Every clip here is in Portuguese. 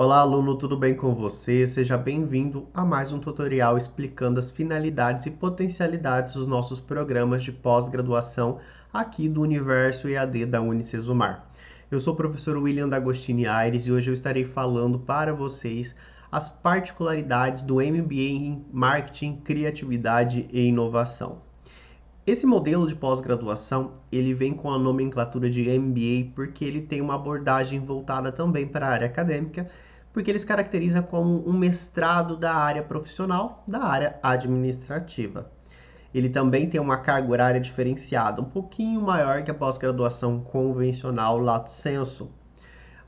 Olá aluno, tudo bem com você? Seja bem-vindo a mais um tutorial explicando as finalidades e potencialidades dos nossos programas de pós-graduação aqui do Universo EAD da Unicesumar. Eu sou o professor William D'Agostini Aires e hoje eu estarei falando para vocês as particularidades do MBA em Marketing, Criatividade e Inovação. Esse modelo de pós-graduação, ele vem com a nomenclatura de MBA porque ele tem uma abordagem voltada também para a área acadêmica, porque ele se caracteriza como um mestrado da área profissional, da área administrativa. Ele também tem uma carga horária diferenciada, um pouquinho maior que a pós-graduação convencional lato senso.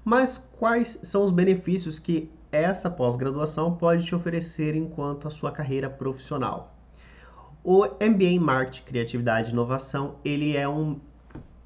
Mas quais são os benefícios que essa pós-graduação pode te oferecer enquanto a sua carreira profissional? O MBA em Marketing, Criatividade e Inovação, ele é um,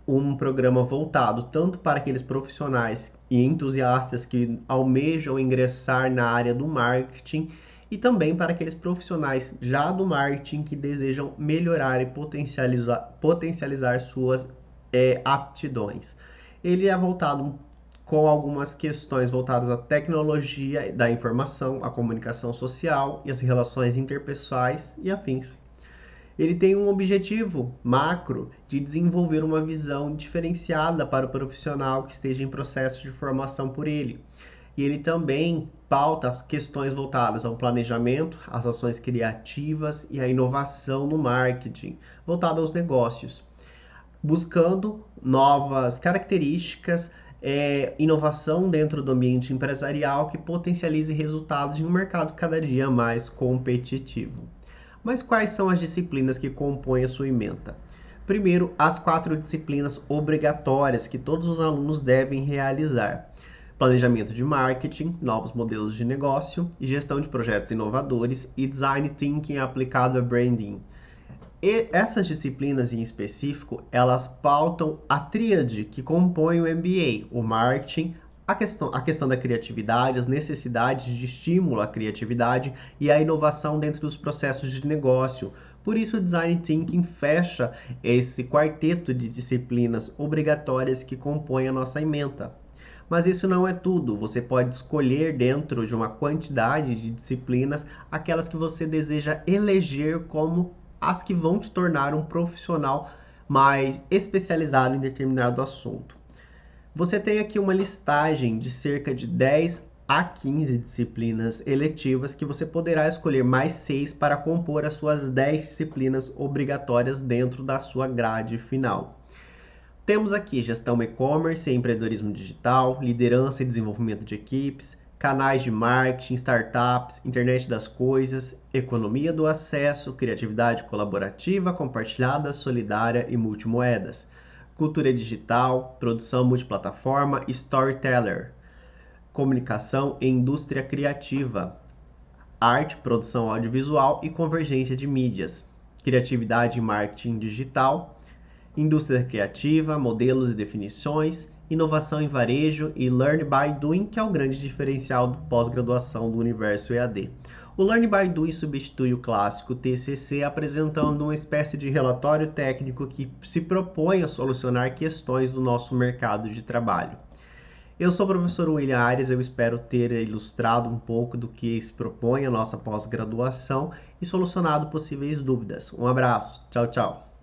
um programa voltado tanto para aqueles profissionais e entusiastas que almejam ingressar na área do marketing e também para aqueles profissionais já do marketing que desejam melhorar e potencializar, potencializar suas é, aptidões. Ele é voltado com algumas questões voltadas à tecnologia da informação, à comunicação social e às relações interpessoais e afins ele tem um objetivo macro de desenvolver uma visão diferenciada para o profissional que esteja em processo de formação por ele. E ele também pauta as questões voltadas ao planejamento, às ações criativas e à inovação no marketing, voltado aos negócios, buscando novas características, é, inovação dentro do ambiente empresarial que potencialize resultados em um mercado cada dia mais competitivo. Mas quais são as disciplinas que compõem a sua ementa? Primeiro, as quatro disciplinas obrigatórias que todos os alunos devem realizar: planejamento de marketing, novos modelos de negócio, gestão de projetos inovadores e design thinking aplicado a branding. E essas disciplinas em específico, elas pautam a tríade que compõe o MBA, o marketing, a questão, a questão da criatividade, as necessidades de estímulo à criatividade e a inovação dentro dos processos de negócio. Por isso, o Design Thinking fecha esse quarteto de disciplinas obrigatórias que compõem a nossa ementa. Mas isso não é tudo, você pode escolher dentro de uma quantidade de disciplinas aquelas que você deseja eleger como as que vão te tornar um profissional mais especializado em determinado assunto. Você tem aqui uma listagem de cerca de 10 a 15 disciplinas eletivas que você poderá escolher mais 6 para compor as suas 10 disciplinas obrigatórias dentro da sua grade final. Temos aqui gestão e-commerce e empreendedorismo digital, liderança e desenvolvimento de equipes, canais de marketing, startups, internet das coisas, economia do acesso, criatividade colaborativa, compartilhada, solidária e multimoedas cultura digital, produção multiplataforma, storyteller, comunicação e indústria criativa, arte, produção audiovisual e convergência de mídias, criatividade e marketing digital, indústria criativa, modelos e definições, inovação em varejo e learn by doing, que é o grande diferencial do pós-graduação do universo EAD. O Learn by Doing substitui o clássico TCC apresentando uma espécie de relatório técnico que se propõe a solucionar questões do nosso mercado de trabalho. Eu sou o professor William Aires, eu espero ter ilustrado um pouco do que se propõe a nossa pós-graduação e solucionado possíveis dúvidas. Um abraço, tchau, tchau.